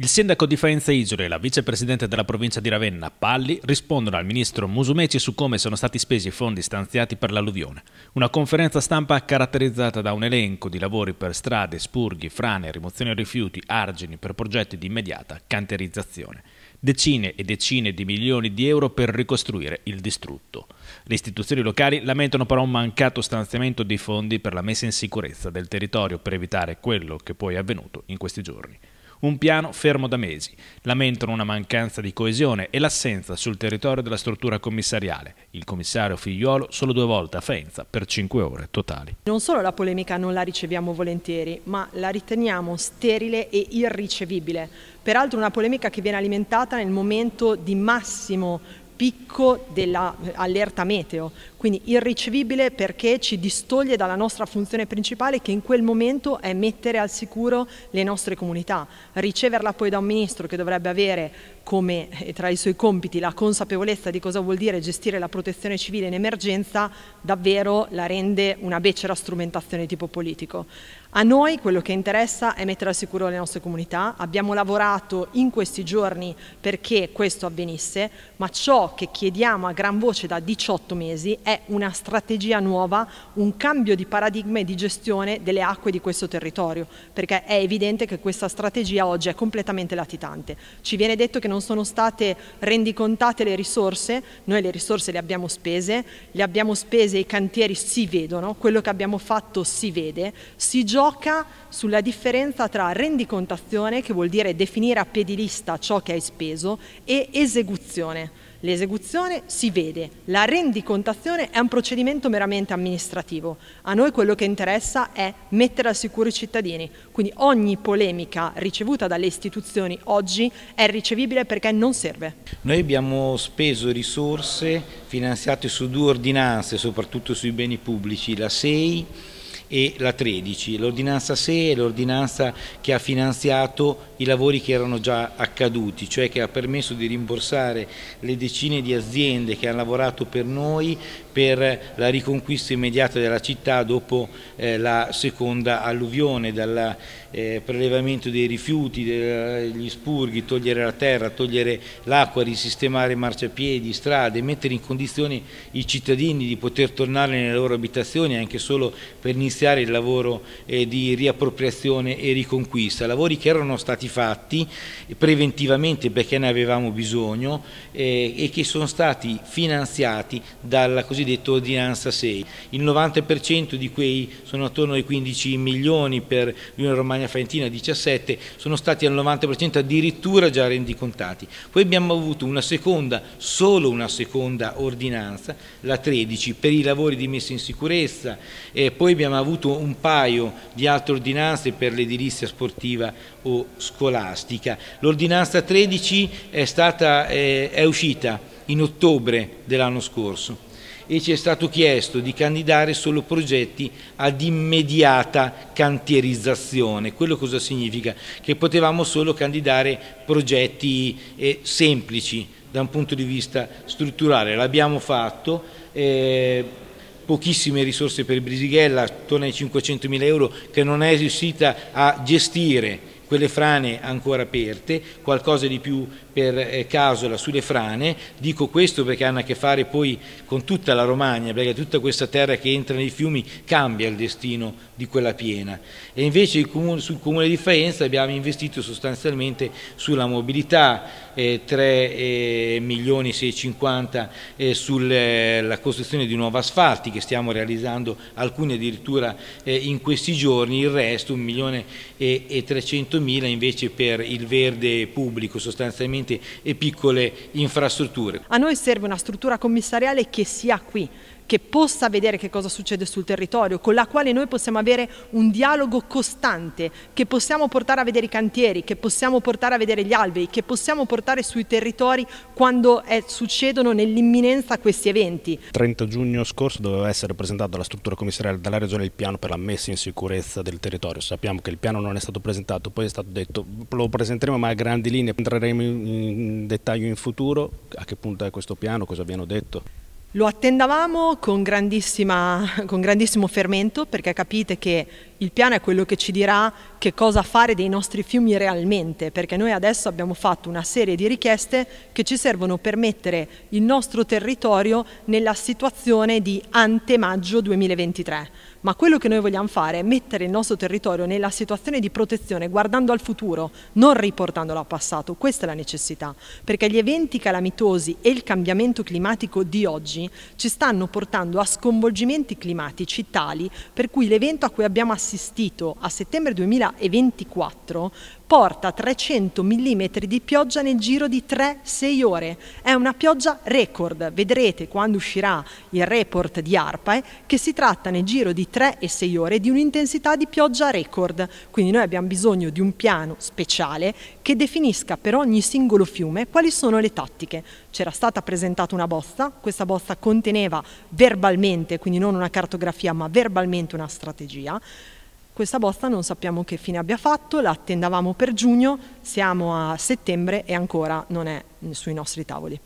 Il sindaco di Faenza Isole e la vicepresidente della provincia di Ravenna, Palli, rispondono al ministro Musumeci su come sono stati spesi i fondi stanziati per l'alluvione. Una conferenza stampa caratterizzata da un elenco di lavori per strade, spurghi, frane, rimozione rifiuti, argini per progetti di immediata canterizzazione. Decine e decine di milioni di euro per ricostruire il distrutto. Le istituzioni locali lamentano però un mancato stanziamento di fondi per la messa in sicurezza del territorio per evitare quello che poi è avvenuto in questi giorni un piano fermo da mesi. Lamentano una mancanza di coesione e l'assenza sul territorio della struttura commissariale. Il commissario Figliuolo solo due volte a Faenza per cinque ore totali. Non solo la polemica non la riceviamo volentieri, ma la riteniamo sterile e irricevibile. Peraltro una polemica che viene alimentata nel momento di massimo picco dell'allerta eh, meteo, quindi irricevibile perché ci distoglie dalla nostra funzione principale che in quel momento è mettere al sicuro le nostre comunità. Riceverla poi da un ministro che dovrebbe avere come tra i suoi compiti la consapevolezza di cosa vuol dire gestire la protezione civile in emergenza, davvero la rende una becera strumentazione di tipo politico. A noi quello che interessa è mettere al sicuro le nostre comunità, abbiamo lavorato in questi giorni perché questo avvenisse, ma ciò che chiediamo a gran voce da 18 mesi è una strategia nuova, un cambio di paradigma e di gestione delle acque di questo territorio, perché è evidente che questa strategia oggi è completamente latitante. Ci viene detto che non sono state rendicontate le risorse, noi le risorse le abbiamo spese, le abbiamo spese, i cantieri si vedono, quello che abbiamo fatto si vede, si gioca sulla differenza tra rendicontazione, che vuol dire definire a piedi lista ciò che hai speso, e esecuzione L'esecuzione si vede, la rendicontazione è un procedimento meramente amministrativo. A noi quello che interessa è mettere al sicuro i cittadini, quindi ogni polemica ricevuta dalle istituzioni oggi è ricevibile perché non serve. Noi abbiamo speso risorse finanziate su due ordinanze, soprattutto sui beni pubblici, la 6 e la 13. L'ordinanza 6 è l'ordinanza che ha finanziato i lavori che erano già accaduti, cioè che ha permesso di rimborsare le decine di aziende che hanno lavorato per noi per la riconquista immediata della città dopo eh, la seconda alluvione, dal eh, prelevamento dei rifiuti, degli spurghi, togliere la terra, togliere l'acqua, risistemare marciapiedi, strade, mettere in condizioni i cittadini di poter tornare nelle loro abitazioni anche solo per iniziare iniziare il lavoro eh, di riappropriazione e riconquista, lavori che erano stati fatti preventivamente perché ne avevamo bisogno eh, e che sono stati finanziati dalla cosiddetta ordinanza 6. Il 90% di quei sono attorno ai 15 milioni per l'Unione Romagna Faentina 17, sono stati al 90% addirittura già rendicontati. Poi abbiamo avuto una seconda, solo una seconda ordinanza, la 13, per i lavori di messa in sicurezza, eh, poi abbiamo avuto avuto un paio di altre ordinanze per l'edilizia sportiva o scolastica. L'ordinanza 13 è, stata, eh, è uscita in ottobre dell'anno scorso e ci è stato chiesto di candidare solo progetti ad immediata cantierizzazione. Quello cosa significa? Che potevamo solo candidare progetti eh, semplici da un punto di vista strutturale. L'abbiamo fatto. Eh, pochissime risorse per Brisighella, attorno ai 500.000 euro, che non è riuscita a gestire quelle frane ancora aperte, qualcosa di più per eh, Casola sulle frane, dico questo perché hanno a che fare poi con tutta la Romagna, perché tutta questa terra che entra nei fiumi cambia il destino di quella piena e invece comune, sul comune di Faenza abbiamo investito sostanzialmente sulla mobilità eh, 3 eh, milioni 650 eh, sulla costruzione di nuovi asfalti che stiamo realizzando alcuni addirittura eh, in questi giorni il resto 1 milione e 300 mila invece per il verde pubblico sostanzialmente e piccole infrastrutture. A noi serve una struttura commissariale che sia qui che possa vedere che cosa succede sul territorio, con la quale noi possiamo avere un dialogo costante, che possiamo portare a vedere i cantieri, che possiamo portare a vedere gli alberi, che possiamo portare sui territori quando è, eh, succedono nell'imminenza questi eventi. 30 giugno scorso doveva essere presentato alla struttura commissariale della Regione il piano per la messa in sicurezza del territorio. Sappiamo che il piano non è stato presentato, poi è stato detto lo presenteremo ma a grandi linee, entreremo in dettaglio in futuro, a che punto è questo piano, cosa abbiamo detto? Lo attendavamo con, con grandissimo fermento perché capite che il piano è quello che ci dirà che cosa fare dei nostri fiumi realmente, perché noi adesso abbiamo fatto una serie di richieste che ci servono per mettere il nostro territorio nella situazione di ante-maggio 2023. Ma quello che noi vogliamo fare è mettere il nostro territorio nella situazione di protezione guardando al futuro, non riportandolo al passato. Questa è la necessità, perché gli eventi calamitosi e il cambiamento climatico di oggi ci stanno portando a sconvolgimenti climatici tali per cui l'evento a cui abbiamo assistito assistito a settembre 2024 porta 300 mm di pioggia nel giro di 3-6 ore. È una pioggia record. Vedrete quando uscirà il report di ARPAE eh, che si tratta nel giro di 3-6 ore di un'intensità di pioggia record. Quindi noi abbiamo bisogno di un piano speciale che definisca per ogni singolo fiume quali sono le tattiche. C'era stata presentata una bozza, questa bozza conteneva verbalmente, quindi non una cartografia, ma verbalmente una strategia. Questa bozza non sappiamo che fine abbia fatto, la attendavamo per giugno, siamo a settembre e ancora non è sui nostri tavoli.